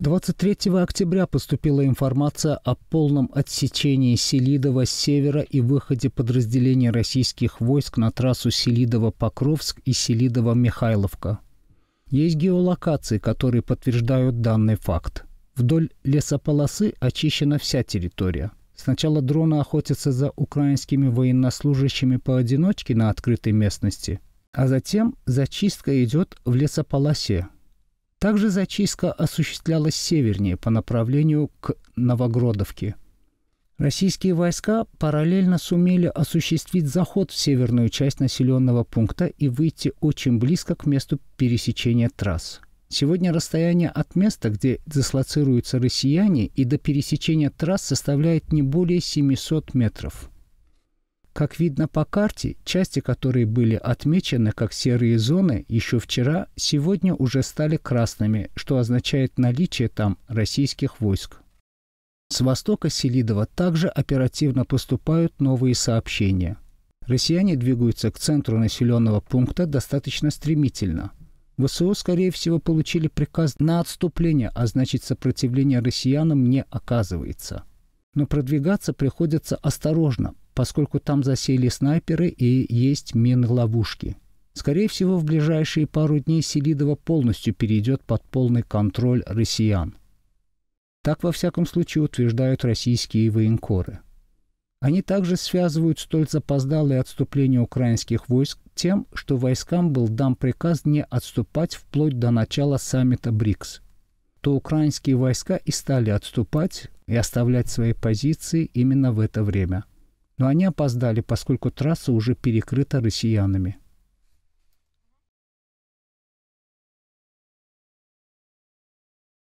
23 октября поступила информация о полном отсечении Селидова с севера и выходе подразделения российских войск на трассу Селидово-Покровск и Селидово-Михайловка. Есть геолокации, которые подтверждают данный факт. Вдоль лесополосы очищена вся территория. Сначала дроны охотятся за украинскими военнослужащими поодиночке на открытой местности, а затем зачистка идет в лесополосе – также зачистка осуществлялась севернее по направлению к Новогродовке. Российские войска параллельно сумели осуществить заход в северную часть населенного пункта и выйти очень близко к месту пересечения трасс. Сегодня расстояние от места, где дислоцируются россияне, и до пересечения трасс составляет не более 700 метров – как видно по карте, части, которые были отмечены как серые зоны еще вчера, сегодня уже стали красными, что означает наличие там российских войск. С востока Селидова также оперативно поступают новые сообщения. Россияне двигаются к центру населенного пункта достаточно стремительно. ВСУ, скорее всего, получили приказ на отступление, а значит сопротивление россиянам не оказывается. Но продвигаться приходится осторожно, поскольку там засели снайперы и есть мин-ловушки. Скорее всего, в ближайшие пару дней Селидова полностью перейдет под полный контроль россиян. Так, во всяком случае, утверждают российские военкоры. Они также связывают столь запоздалое отступление украинских войск тем, что войскам был дан приказ не отступать вплоть до начала саммита БРИКС. То украинские войска и стали отступать и оставлять свои позиции именно в это время – но они опоздали, поскольку трасса уже перекрыта россиянами.